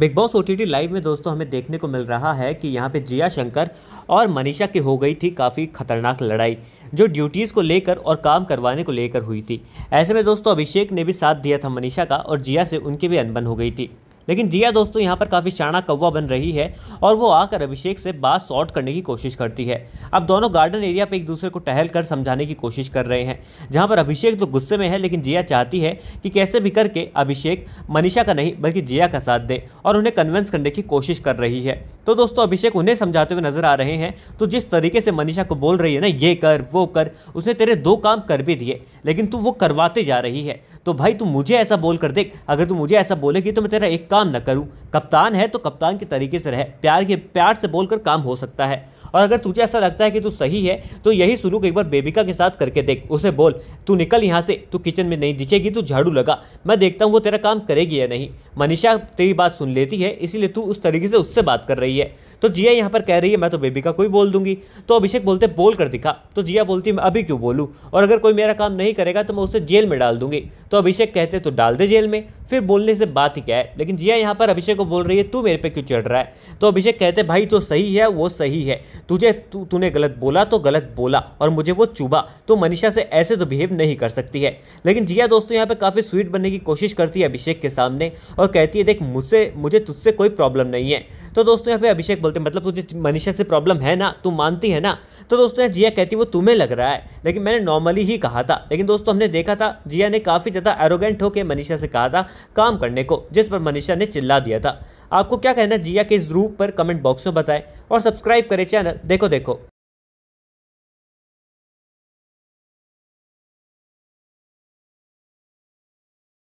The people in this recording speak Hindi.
big Boss O T live में दोस्तों हमें देखने को मिल रहा है कि यहाँ पे जिया शंकर और मनीषा की हो गई थी काफ़ी खतरनाक लड़ाई जो ड्यूटीज़ को लेकर और काम करवाने को लेकर हुई थी ऐसे में दोस्तों अभिषेक ने भी साथ दिया था मनीषा का और जिया से उनकी भी अनबन हो गई थी लेकिन जिया दोस्तों यहाँ पर काफ़ी शाना कौवा बन रही है और वो आकर अभिषेक से बात सॉर्ट करने की कोशिश करती है अब दोनों गार्डन एरिया पर एक दूसरे को टहल कर समझाने की कोशिश कर रहे हैं जहाँ पर अभिषेक तो गुस्से में है लेकिन जिया चाहती है कि कैसे भी करके अभिषेक मनीषा का नहीं बल्कि जिया का साथ दे और उन्हें कन्विंस करने की कोशिश कर रही है तो दोस्तों अभिषेक उन्हें समझाते हुए नजर आ रहे हैं तो जिस तरीके से मनीषा को बोल रही है ना ये कर वो कर उसने तेरे दो काम कर भी दिए लेकिन तू वो करवाते जा रही है तो भाई तू मुझे ऐसा बोल कर देख अगर तू मुझे ऐसा बोलेगी तो मैं तेरा एक काम काम ना करूं कप्तान है तो कप्तान के तरीके से रहे प्यार के प्यार से बोलकर काम हो सकता है और अगर तुझे ऐसा लगता है कि तू सही है तो यही सुलूक एक बार बेबिका के साथ करके देख उसे बोल तू निकल यहाँ से तू किचन में नहीं दिखेगी तू झाड़ू लगा मैं देखता हूँ वो तेरा काम करेगी या नहीं मनीषा तेरी बात सुन लेती है इसीलिए तू उस तरीके से उससे बात कर रही है तो जिया यहाँ पर कह रही है मैं तो बेबिका को ही बोल दूंगी तो अभिषेक बोलते बोल कर दिखा तो जिया बोलती मैं अभी क्यों बोलूँ और अगर कोई मेरा काम नहीं करेगा तो मैं उसे जेल में डाल दूंगी तो अभिषेक कहते तो डाल दे जेल में फिर बोलने से बात ही क्या है लेकिन जिया जिया यहाँ पर अभिषेक को बोल रही है तू मेरे पे क्यों चढ़ रहा है तो अभिषेक कहते हैं भाई जो सही है वो सही है तुझे तू तूने गलत बोला तो गलत बोला और मुझे वो चुबा तो मनीषा से ऐसे तो बिहेव नहीं कर सकती है लेकिन जिया दोस्तों यहाँ पर काफ़ी स्वीट बनने की कोशिश करती है अभिषेक के सामने और कहती है देख मुझसे मुझे तुझसे कोई प्रॉब्लम नहीं है तो दोस्तों यहाँ पे अभिषेक बोलते हैं मतलब तुझे मनीषा से प्रॉब्लम है ना तू मानती है ना तो दोस्तों यहाँ जिया कहती है वो तुम्हें लग रहा है लेकिन मैंने नॉर्मली ही कहा था लेकिन दोस्तों हमने देखा था जिया ने काफ़ी ज़्यादा एरोगेंट होकर मनीषा से कहा था काम करने को जिस पर मनीषा ने चिल्ला दिया था आपको क्या कहना जिया के इस रूप पर कमेंट बॉक्स में बताएं और सब्सक्राइब करें चैनल देखो देखो